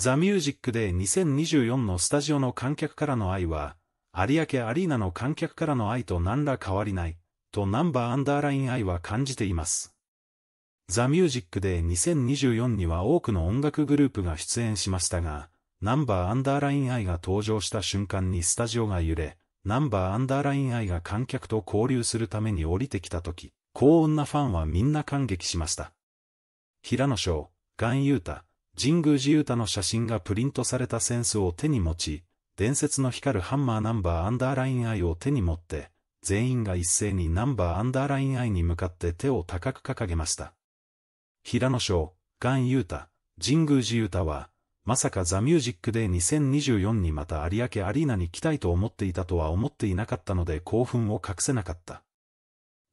ザ・ミュージックで2024のスタジオの観客からの愛は、有明アリーナの観客からの愛と何ら変わりない、とナンバーアンダーライン愛は感じています。ザ・ミュージックで2024には多くの音楽グループが出演しましたが、ナンバーアンダーライン愛が登場した瞬間にスタジオが揺れ、ナンバーアンダーライン愛が観客と交流するために降りてきた時、高運なファンはみんな感激しました。平野翔、岩優太、神宮寺勇太の写真がプリントされたセンスを手に持ち、伝説の光るハンマーナンバーアンダーライン愛を手に持って、全員が一斉にナンバーアンダーライン愛に向かって手を高く掲げました。平野翔、ガン・ユータ、神宮寺ユ太タは、まさかザ・ミュージックで2024にまた有明アリーナに来たいと思っていたとは思っていなかったので興奮を隠せなかった。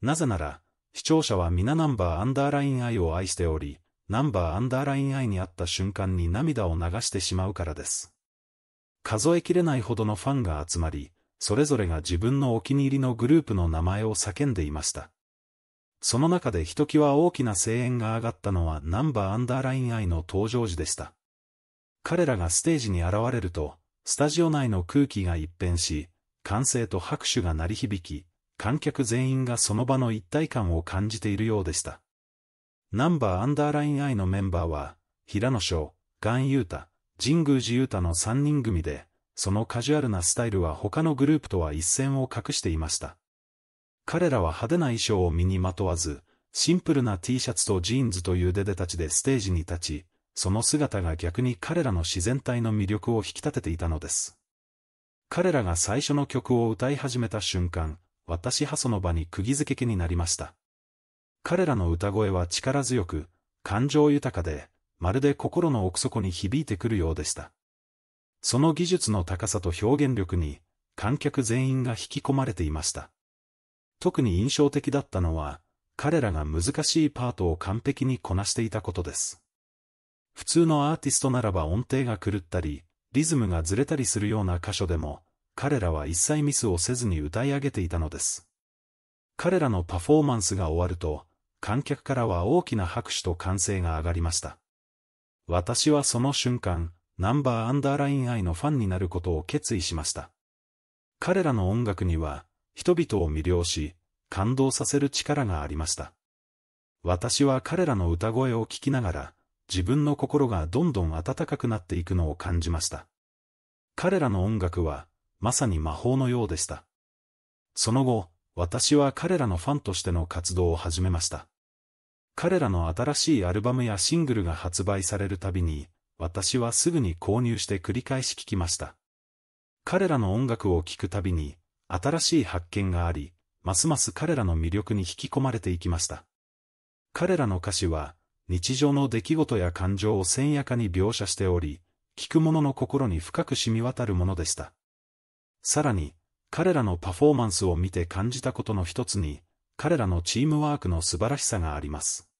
なぜなら、視聴者は皆ナンバーアンダーライン愛を愛しており、ナンバーアンダーラインアイに会った瞬間に涙を流してしまうからです。数えきれないほどのファンが集まり、それぞれが自分のお気に入りのグループの名前を叫んでいました。その中でひときわ大きな声援が上がったのはナンバーアンダーラインアイの登場時でした。彼らがステージに現れると、スタジオ内の空気が一変し、歓声と拍手が鳴り響き、観客全員がその場の一体感を感じているようでした。ナンバーアンダーライン I のメンバーは、平野翔、ガンユータ、神宮寺ユータの3人組で、そのカジュアルなスタイルは他のグループとは一線を画していました。彼らは派手な衣装を身にまとわず、シンプルな T シャツとジーンズというデデたちでステージに立ち、その姿が逆に彼らの自然体の魅力を引き立てていたのです。彼らが最初の曲を歌い始めた瞬間、私はその場に釘付け気になりました。彼らの歌声は力強く、感情豊かで、まるで心の奥底に響いてくるようでした。その技術の高さと表現力に、観客全員が引き込まれていました。特に印象的だったのは、彼らが難しいパートを完璧にこなしていたことです。普通のアーティストならば音程が狂ったり、リズムがずれたりするような箇所でも、彼らは一切ミスをせずに歌い上げていたのです。彼らのパフォーマンスが終わると、観客からは大きな拍手と歓声が上がりました。私はその瞬間、ナンバーアンダーラインアイのファンになることを決意しました。彼らの音楽には、人々を魅了し、感動させる力がありました。私は彼らの歌声を聞きながら、自分の心がどんどん温かくなっていくのを感じました。彼らの音楽は、まさに魔法のようでした。その後、私は彼らのファンとしての活動を始めました。彼らの新しいアルバムやシングルが発売されるたびに、私はすぐに購入して繰り返し聴きました。彼らの音楽を聴くたびに、新しい発見があり、ますます彼らの魅力に引き込まれていきました。彼らの歌詞は、日常の出来事や感情を鮮やかに描写しており、聴く者の心に深く染み渡るものでした。さらに、彼らのパフォーマンスを見て感じたことの一つに、彼らのチームワークの素晴らしさがあります。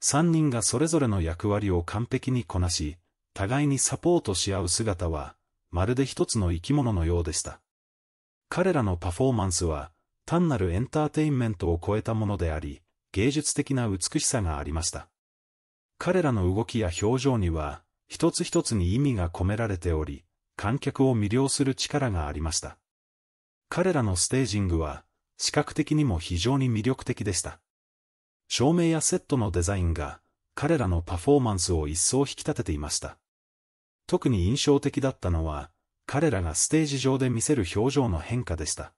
三人がそれぞれの役割を完璧にこなし、互いにサポートし合う姿は、まるで一つの生き物のようでした。彼らのパフォーマンスは、単なるエンターテインメントを超えたものであり、芸術的な美しさがありました。彼らの動きや表情には、一つ一つに意味が込められており、観客を魅了する力がありました。彼らのステージングは、視覚的にも非常に魅力的でした。照明やセットのデザインが、彼らのパフォーマンスを一層引き立てていました。特に印象的だったのは、彼らがステージ上で見せる表情の変化でした。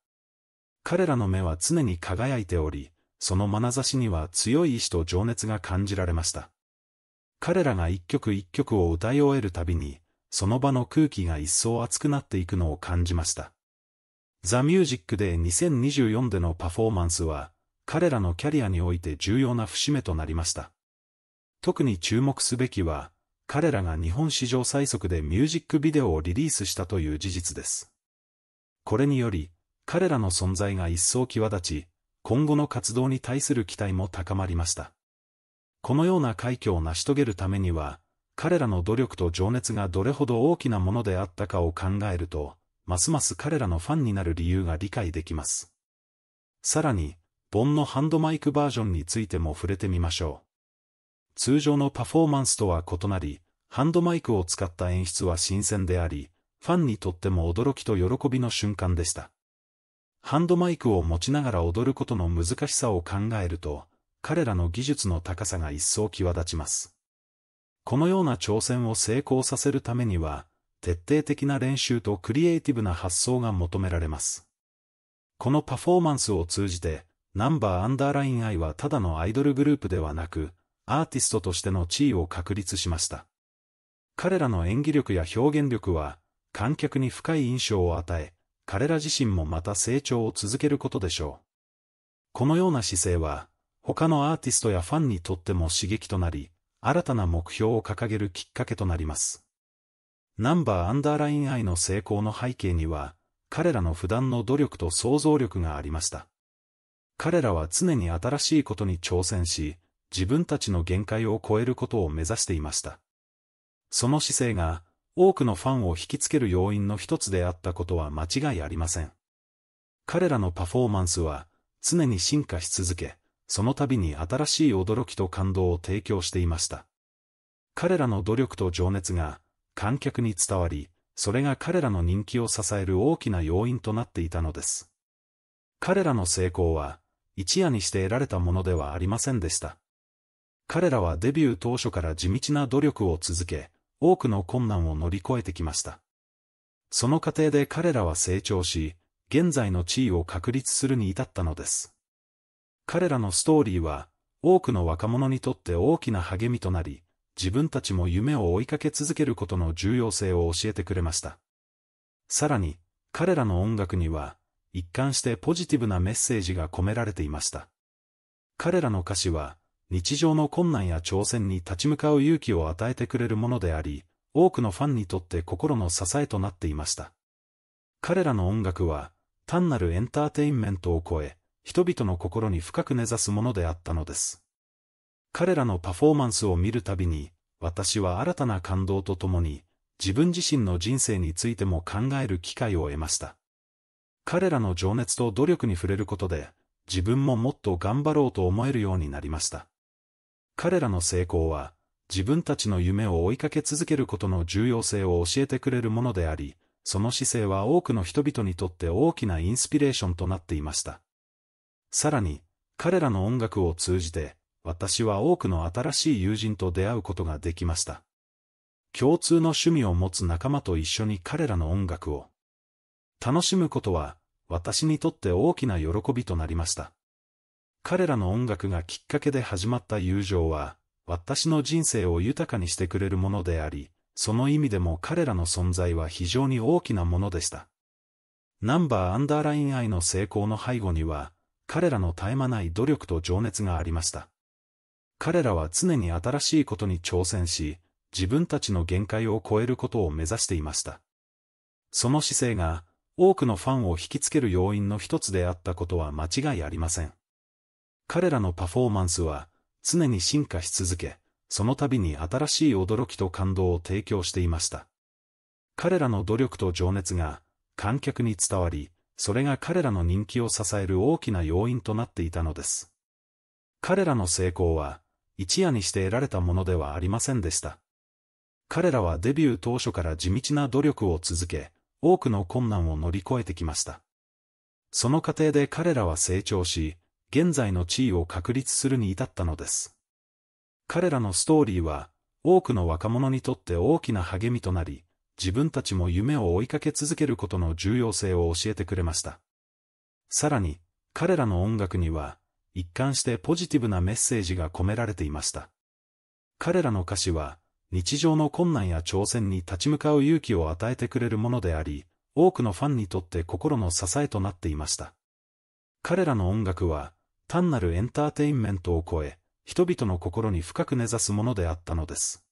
彼らの目は常に輝いており、その眼差しには強い意志と情熱が感じられました。彼らが一曲一曲を歌い終えるたびに、その場の空気が一層熱くなっていくのを感じました。ザ・ミュージックで2024でのパフォーマンスは、彼らのキャリアにおいて重要な節目となりました。特に注目すべきは、彼らが日本史上最速でミュージックビデオをリリースしたという事実です。これにより、彼らの存在が一層際立ち、今後の活動に対する期待も高まりました。このような快挙を成し遂げるためには、彼らの努力と情熱がどれほど大きなものであったかを考えると、ますます彼らのファンになる理由が理解できます。さらに、ボンのハンドマイクバージョンについても触れてみましょう。通常のパフォーマンスとは異なり、ハンドマイクを使った演出は新鮮であり、ファンにとっても驚きと喜びの瞬間でした。ハンドマイクを持ちながら踊ることの難しさを考えると、彼らの技術の高さが一層際立ちます。このような挑戦を成功させるためには、徹底的な練習とクリエイティブな発想が求められます。このパフォーマンスを通じて、ナンバーアンダーライン I はただのアイドルグループではなく、アーティストとしての地位を確立しました。彼らの演技力や表現力は、観客に深い印象を与え、彼ら自身もまた成長を続けることでしょう。このような姿勢は、他のアーティストやファンにとっても刺激となり、新たな目標を掲げるきっかけとなります。ナンバーアンダーライン愛の成功の背景には、彼らの普段の努力と想像力がありました。彼らは常に新しいことに挑戦し、自分たちの限界を超えることを目指していました。その姿勢が、多くのファンを引きつける要因の一つであったことは間違いありません。彼らのパフォーマンスは、常に進化し続け、その度に新しい驚きと感動を提供していました。彼らの努力と情熱が、観客に伝わり、それが彼らの人気を支える大きな要因となっていたのです。彼らの成功は、一夜にして得られたものではありませんでした。彼らはデビュー当初から地道な努力を続け、多くの困難を乗り越えてきました。その過程で彼らは成長し、現在の地位を確立するに至ったのです。彼らのストーリーは、多くの若者にとって大きな励みとなり、自分たちも夢を追いかけ続けることの重要性を教えてくれました。さらに、彼らの音楽には、一貫してポジティブなメッセージが込められていました。彼らの歌詞は、日常の困難や挑戦に立ち向かう勇気を与えてくれるものであり、多くのファンにとって心の支えとなっていました。彼らの音楽は、単なるエンターテインメントを超え、人々の心に深く根ざすものであったのです。彼らのパフォーマンスを見るたびに、私は新たな感動とともに、自分自身の人生についても考える機会を得ました。彼らの情熱と努力に触れることで、自分ももっと頑張ろうと思えるようになりました。彼らの成功は、自分たちの夢を追いかけ続けることの重要性を教えてくれるものであり、その姿勢は多くの人々にとって大きなインスピレーションとなっていました。さらに、彼らの音楽を通じて、私は多くの新しい友人と出会うことができました。共通の趣味を持つ仲間と一緒に彼らの音楽を楽しむことは私にとって大きな喜びとなりました。彼らの音楽がきっかけで始まった友情は私の人生を豊かにしてくれるものであり、その意味でも彼らの存在は非常に大きなものでした。ナンバーアンダーライン愛の成功の背後には、彼らの絶え間ない努力と情熱がありました。彼らは常に新しいことに挑戦し、自分たちの限界を超えることを目指していました。その姿勢が、多くのファンを引きつける要因の一つであったことは間違いありません。彼らのパフォーマンスは、常に進化し続け、その度に新しい驚きと感動を提供していました。彼らの努力と情熱が、観客に伝わり、それが彼らの人気を支える大きな要因となっていたのです。彼らの成功は、一夜にして得られたものではありませんでした。彼らはデビュー当初から地道な努力を続け、多くの困難を乗り越えてきました。その過程で彼らは成長し、現在の地位を確立するに至ったのです。彼らのストーリーは、多くの若者にとって大きな励みとなり、自分たちも夢を追いかけ続けることの重要性を教えてくれました。さらに、彼らの音楽には、一貫してポジティブなメッセージが込められていました。彼らの歌詞は、日常の困難や挑戦に立ち向かう勇気を与えてくれるものであり、多くのファンにとって心の支えとなっていました。彼らの音楽は、単なるエンターテインメントを超え、人々の心に深く根ざすものであったのです。